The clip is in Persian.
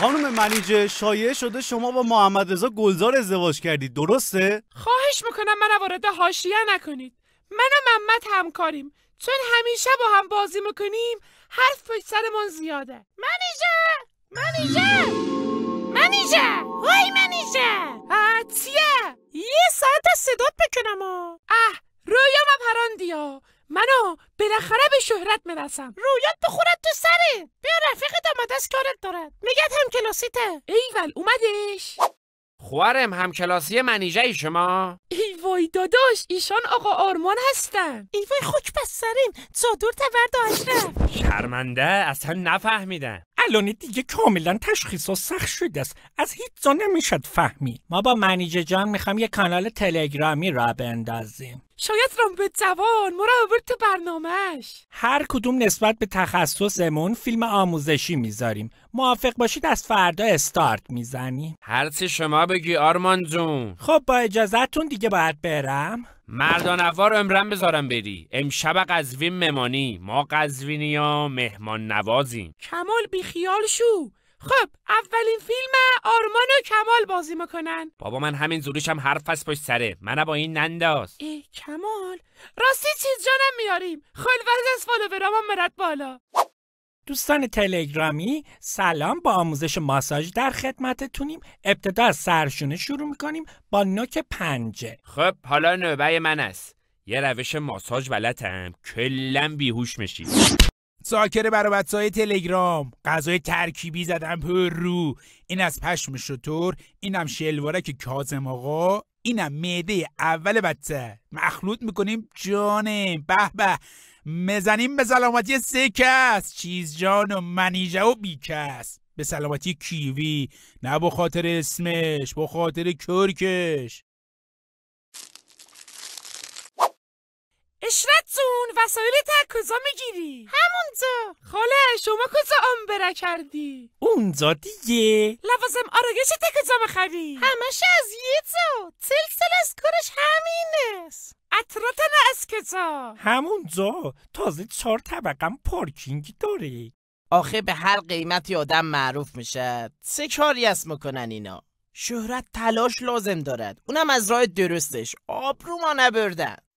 خانم منیجه شایعه شده شما با محمد رضا گلزار ازدواج کردید درسته؟ خواهش میکنم من وارد حاشیه نکنید من و محمد همکاریم چون همیشه با هم بازی میکنیم حرف پشت سرمون زیاده منیجه منیجه منیجه وای منیجه چیه؟ یه ساعت خودت میرسم رویات بخورد تو سره بیا رفیق آمده از کارت دارد میگد هم کلاسیته ایول اومدش خوارم همکلاسی منیژه ای شما ای وای داداش ایشان آقا آرمان هستن ای وای خوک بس سریم چادر تورد رفت شرمنده اصلا نفهمیدن الان دیگه کاملا تشخیص و سخت شده است از هیچ جا نمیشد فهمید ما با منیجه جان میخوام یه کانال تلگرامی را بندازیم شاید به جوان ما را تو برنامهش هر کدوم نسبت به تخصصمون فیلم آموزشی میذاریم موافق باشید از فردا استارت میزنیم چی شما بگی آرمان جون خب با اجازهتون دیگه باید برم مردان اوار بذارم بری امشب قزوین ممانی ما ها مهمان نوازیم کمال بیخیال شو خب اولین فیلم آرمان و کمال بازی میکنن بابا من همین زوریشم حرف از پشت سره منه با این ننداز ای کمال راستی چیز جانم میاریم خلوز از مرد بالا دوستان تلگرامی سلام با آموزش ماساژ در خدمتتونیم ابتدا از سرشونه شروع میکنیم با نوک پنجه خب حالا نوبه من است یه روش ماساژ بلتم، کلا بیهوش میشید ساکر برای بچه تلگرام غذای ترکیبی زدم پر رو این از پشم شطور اینم شلوارک کازم آقا اینم معده اول بچه مخلوط میکنیم جانم به به مزنیم به سلامتی سه کس چیز جان و منیژه و بیکس به سلامتی کیوی نه با خاطر اسمش با خاطر کرکش اشرتون وسایل تکوزا میگیری همونجا خاله شما کجا بره کردی اونجا دیگه لوازم آرایش تکوزا بخری؟ همش از یه جا سلسل از کارش اطرات از کجا همونجا تازه چهار طبقم پارکینگ داره آخه به هر قیمتی آدم معروف میشه چه کاری است میکنن اینا شهرت تلاش لازم دارد اونم از راه درستش آبرو ما نبردن